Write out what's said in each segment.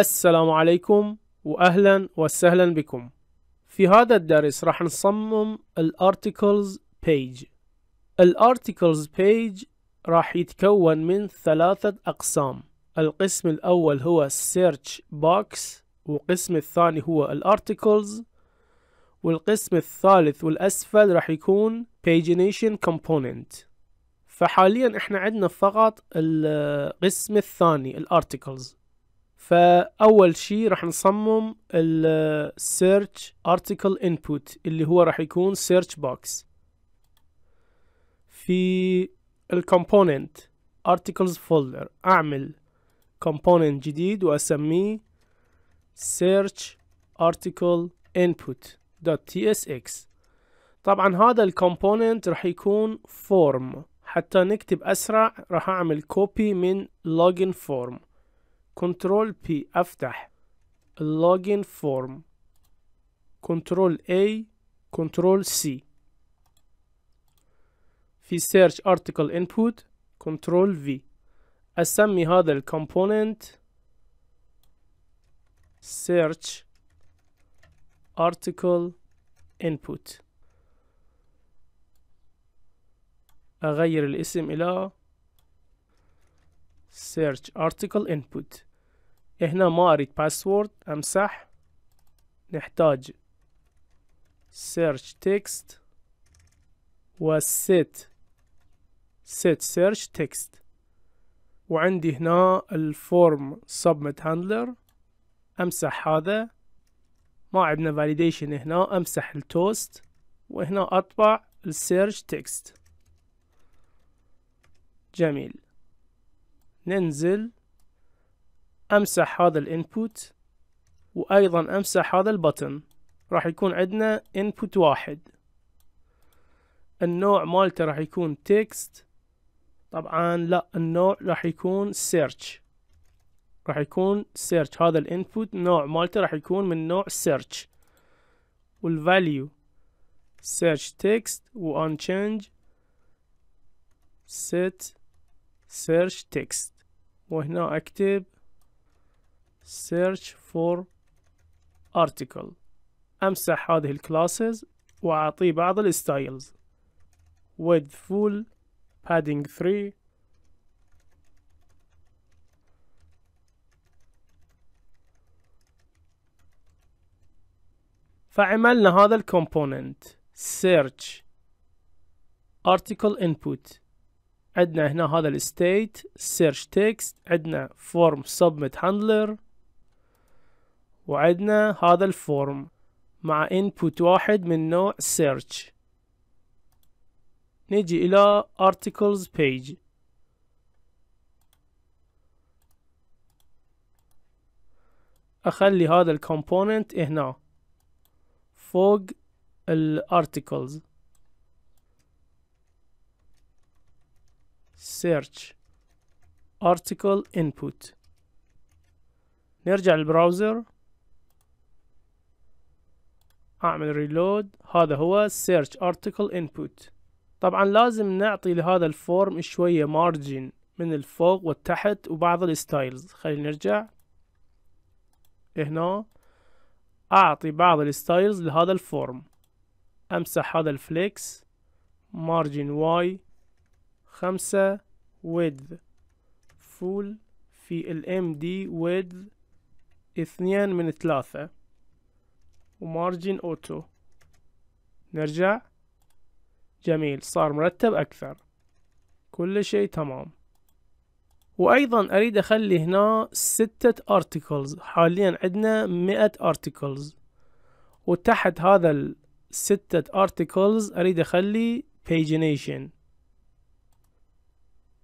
السلام عليكم وأهلا وسهلا بكم في هذا الدرس راح نصمم الارتكلز page الارتكلز page راح يتكون من ثلاثة أقسام القسم الأول هو search box والقسم الثاني هو الارتكلز والقسم الثالث والأسفل راح يكون pagination component فحاليا احنا عندنا فقط القسم الثاني الارتكلز فاول شيء راح نصمم السيرش ارتكل انبوت اللي هو راح يكون سيرش بوكس في الكومبوننت articles folder اعمل component جديد واسميه search article input .tsx طبعا هذا الكومبوننت راح يكون form حتى نكتب اسرع راح اعمل كوبي من login form كنترول بي افتح اللوجن فورم كنترول اي كنترول سي في سيرش ارتكل انبوت كنترول في اسمي هذا الكومبوننت سيرش ارتكل انبوت اغير الاسم الى search article input هنا ما اريد password امسح نحتاج search text و set set search text وعندي هنا الفورم submit handler امسح هذا ما عندنا validation هنا امسح التوست وهنا اطبع السيرش تكست جميل ننزل امسح هذا الانبوت وايضا امسح هذا البطن راح يكون عندنا انبوت واحد النوع مالته راح يكون تكست طبعا لا النوع راح يكون سيرش راح يكون سيرش هذا الانبوت نوع مالته راح يكون من نوع سيرش والفاليو سيرش تكست وان تشينج set search text وهنا اكتب search for article امسح هذه الكلاسز واعطيه بعض الستايلز with full padding 3 فعملنا هذا الكومبوننت search article input عندنا هنا هذا الستيت سيرش تكست عندنا فورم سبميت هاندلر وعندنا هذا الفورم مع انبوت واحد من نوع سيرش نجي إلى articles page أخلي هذا الكومبوننت هنا فوق الارتكلز search article input نرجع للبراوزر اعمل ريلود هذا هو search article input طبعا لازم نعطي لهذا الفورم شوية مارجن من الفوق والتحت وبعض الستايلز خلينا نرجع هنا اعطي بعض الستايلز لهذا الفورم امسح هذا الفليكس مارجن واي خمسة with فول في الام دي with اثنين من ثلاثة ومارجن اوتو نرجع جميل صار مرتب اكثر كل شيء تمام وايضا اريد اخلي هنا ستة articles حاليا عندنا مئة articles وتحت هذا الستة articles اريد اخلي pagination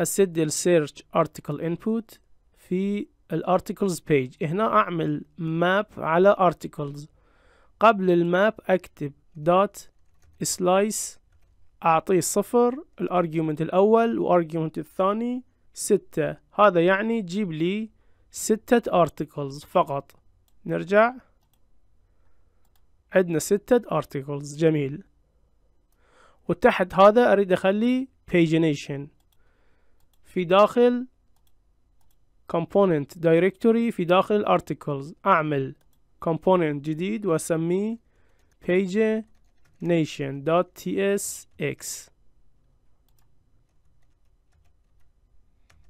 اسجل search article input في الارتكلز page هنا اعمل ماب على articles قبل الماب اكتب دوت سلايس اعطيه صفر الارجيومنت الاول وارجيومنت الثاني ستة هذا يعني جيب لي ستة ارتكلز فقط نرجع عندنا ستة ارتكلز جميل وتحت هذا اريد اخلي pagination في داخل component directory في داخل articles أعمل component جديد وأسميه page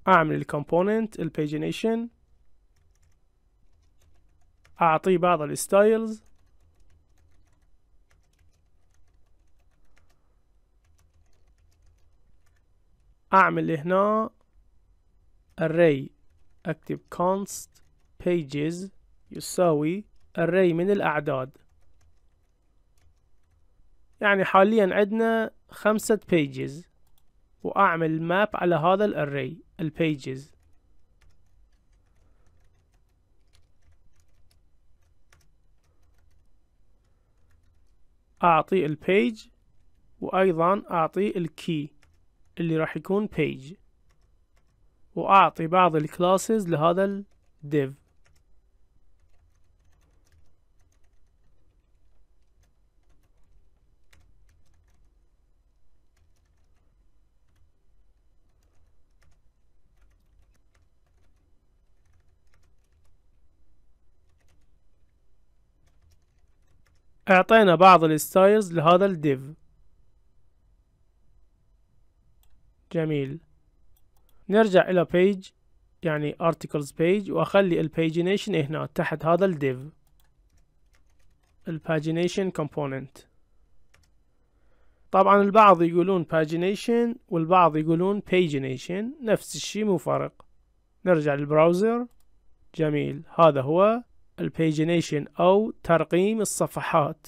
أعمل الكومبوننت البيجينيشن أعطيه بعض الستايلز اعمل هنا array اكتب const pages يساوي array من الاعداد يعني حاليا عندنا خمسة pages واعمل map على هذا الاري pages اعطي page وايضا اعطي الكي اللي راح يكون page وأعطي بعض الكلاسز لهذا الديف اعطينا بعض الستايلز لهذا الديف جميل نرجع إلى بيج يعني articles page وأخلي الباجينيشن هنا تحت هذا الديف الباجينيشن كومبوننت طبعا البعض يقولون باجينيشن والبعض يقولون بيجينيشن نفس الشي مو فرق نرجع للبراوزر جميل هذا هو الباجينيشن او ترقيم الصفحات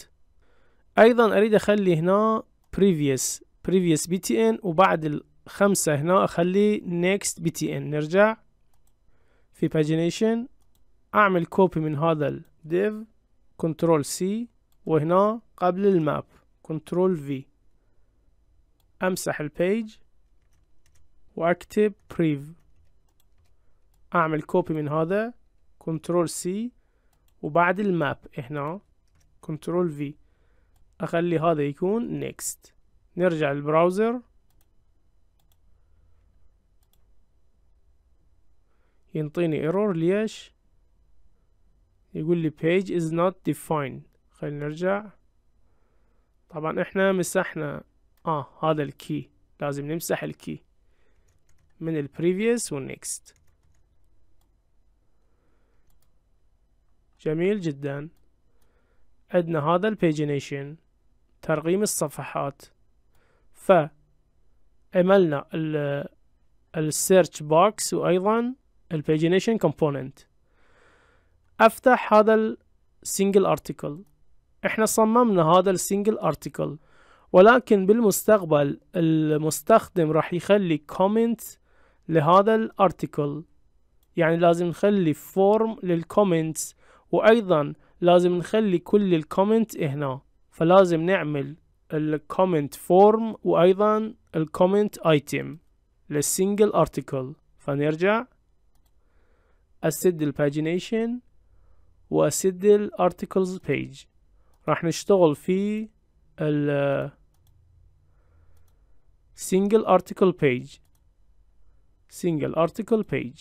ايضا اريد اخلي هنا previous previous btn وبعد خمسة هنا أخلي next btn نرجع في pagination اعمل copy من هذا ال div control c وهنا قبل الماب control v امسح البيج واكتب prev اعمل كوبي من هذا كنترول سي وبعد الماب هنا كنترول v اخلي هذا يكون next نرجع للبراوزر ينطيني ايرور ليش يقول لي page is not defined خلينا نرجع طبعا احنا مسحنا اه هذا الكي لازم نمسح الكي من ال previous next جميل جدا عندنا هذا ال pagination ترقيم الصفحات فعملنا السيرش بوكس وايضا pagination كومبوننت افتح هذا السنجل ارتكل احنا صممنا هذا السنجل ارتكل ولكن بالمستقبل المستخدم راح يخلي كومنت لهذا الارتكل يعني لازم نخلي فورم comments وايضا لازم نخلي كل الكومنت هنا فلازم نعمل الكومنت فورم وايضا الكومنت ايتم للسنجل ارتكل فنرجع اسد الباجينيشن واسد الارتكلز بيج راح نشتغل في ال single article page سينجل article بيج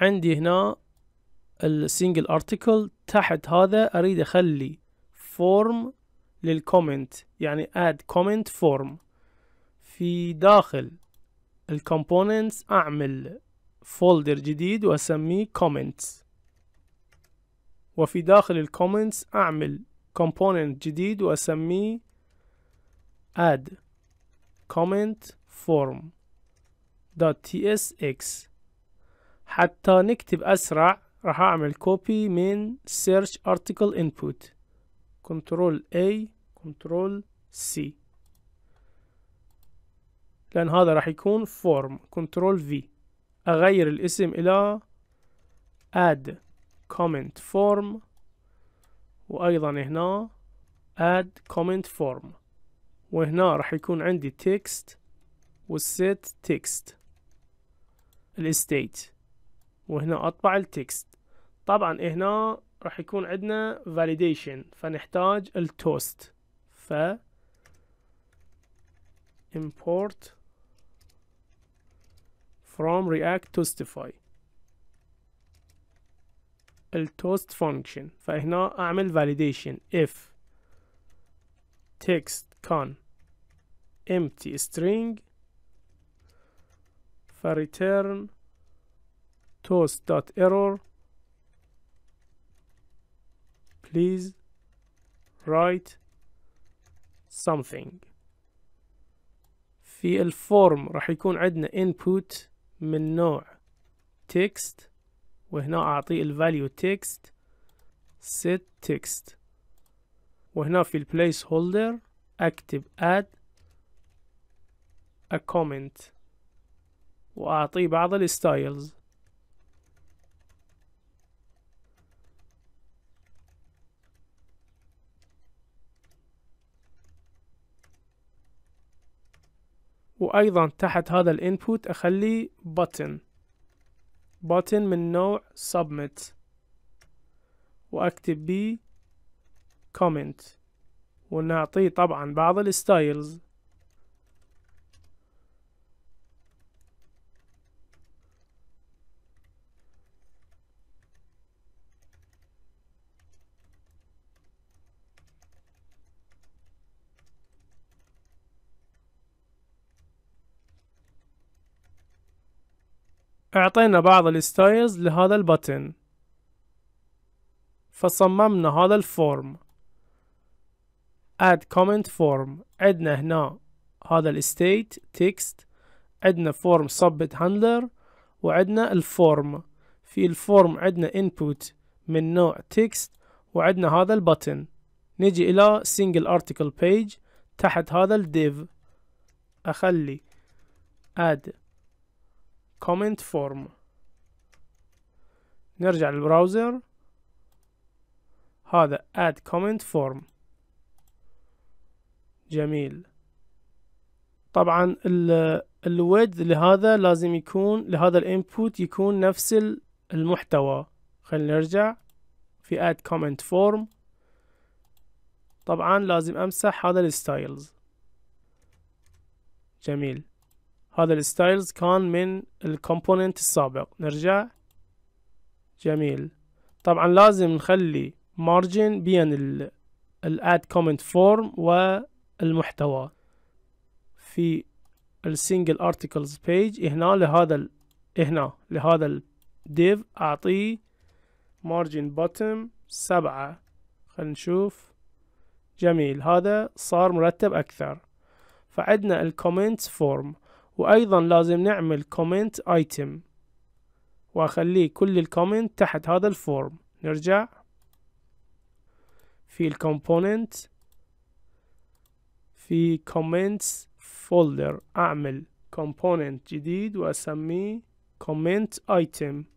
عندي هنا السينجل ارتكل تحت هذا اريد اخلي فورم للكومنت يعني اد كومنت فورم في داخل الكومبوننتس اعمل فولدر جديد واسميه comments وفي داخل الكومنتس اعمل component جديد واسميه add comment form .tsx حتى نكتب اسرع راح اعمل copy من search article input control A control C لان هذا راح يكون form control V أغير الاسم إلى add comment form وأيضا هنا add comment form وهنا راح يكون عندي text والset text الاستيت وهنا أطبع التكست طبعا هنا راح يكون عندنا validation فنحتاج التوست ف import from react توستيفاي التوست function فهنا اعمل validation if text con empty string فreturn toast dot error please write something في الفورم راح يكون عندنا input من نوع تكست وهنا أعطيه ال value text set text وهنا في ال placeholder أكتب add a comment وأعطيه بعض ال styles وايضا تحت هذا الانبوت اخلي button button من نوع submit واكتب بيه comment ونعطيه طبعا بعض الستايلز اعطينا بعض الستايلز لهذا البتن فصممنا هذا الفورم add comment form عندنا هنا هذا الستيت تكست عندنا فورم submit handler وعندنا الفورم في الفورم عندنا input من نوع text وعندنا هذا البتن نجي الى single article page تحت هذا الديف اخلي add كومنت فورم نرجع للبراوزر هذا add comment form جميل طبعا الود لهذا لازم يكون لهذا الانبوت يكون نفس المحتوى خلينا نرجع في add comment form طبعا لازم امسح هذا الستايلز جميل هذا الستايلز كان من الكومبوننت السابق نرجع جميل طبعا لازم نخلي مارجن بين الاد كومنت فورم والمحتوى في السنجل ارتكلز بيج هنا لهذا ال... هنا لهذا الديف اعطيه مارجن بوتم سبعة خلينا نشوف جميل هذا صار مرتب اكثر فعندنا الكومنت فورم وايضا لازم نعمل كومنت ايتم واخليه كل الكومنت تحت هذا الفورم نرجع في الكومبوننت في comments folder اعمل component جديد واسميه comment item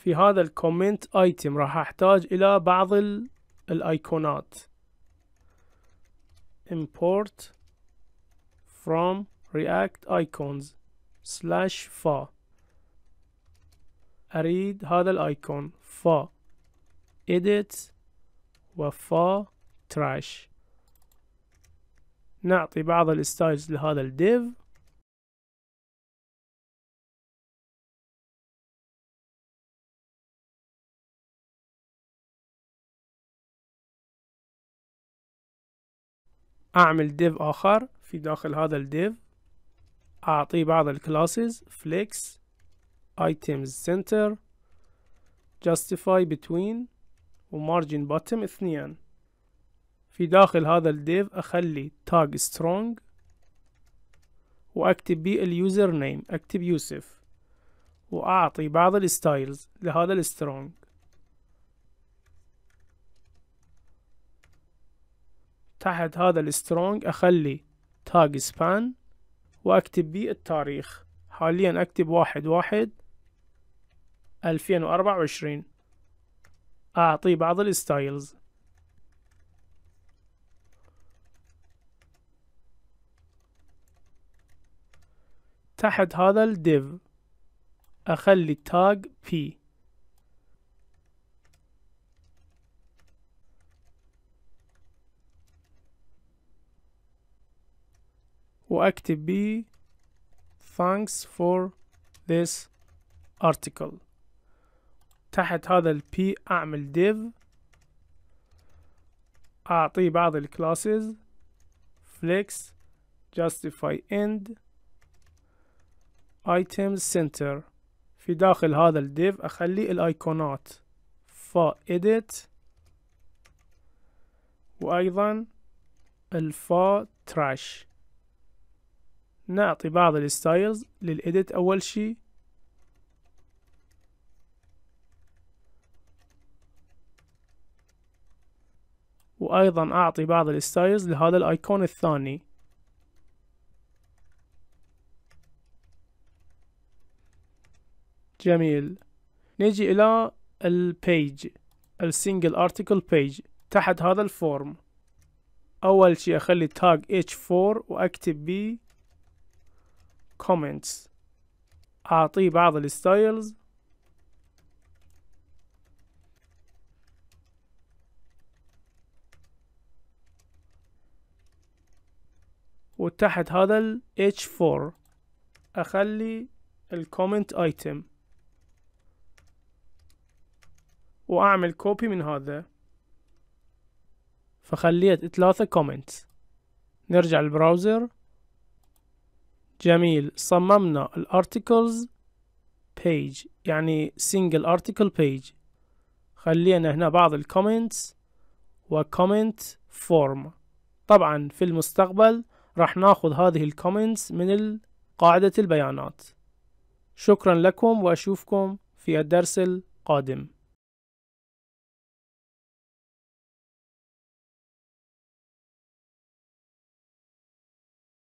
في هذا الكومنت ايتم راح احتاج الى بعض الايقونات import from react icons slash fa اريد هذا الايكون فا edit و fa trash نعطي بعض الستايلز لهذا الديف اعمل ديف اخر في داخل هذا الديف اعطيه بعض الكلاسز flex items center justify between ومارجن bottom اثنين في داخل هذا الديف اخلي tag strong واكتب بيه اليوزر نيم اكتب يوسف واعطي بعض الستايلز لهذا السترونج تحت هذا السترونج اخلي تاج سبان واكتب بيه التاريخ حاليا اكتب واحد واحد الفين واربعة وعشرين اعطيه بعض الستايلز تحت هذا الديف اخلي تاج بي واكتب بيه thanks for this article تحت هذا البي اعمل div اعطيه بعض الكلاسز flex justify end item center في داخل هذا الديف اخلي الايقونات فا edit وايضا الفا trash نعطي بعض الستايلز للإيديت أول شي وأيضا أعطي بعض الستايلز لهذا الأيكون الثاني جميل نجي إلى البيج السنجل أرتيكل بيج تحت هذا الفورم أول شي أخلي تاج H4 وأكتب بيه comments أعطيه بعض الستايلز وتحت هذا ال H4 أخلي الكومنت ايتم وأعمل كوبي من هذا فخليت ثلاثة كومنت نرجع للبراوزر جميل صممنا الارتكلز page يعني single article page خلينا هنا بعض الكومنتس وكومنت فورم طبعا في المستقبل راح ناخذ هذه الكومنتس من قاعدة البيانات شكرا لكم وأشوفكم في الدرس القادم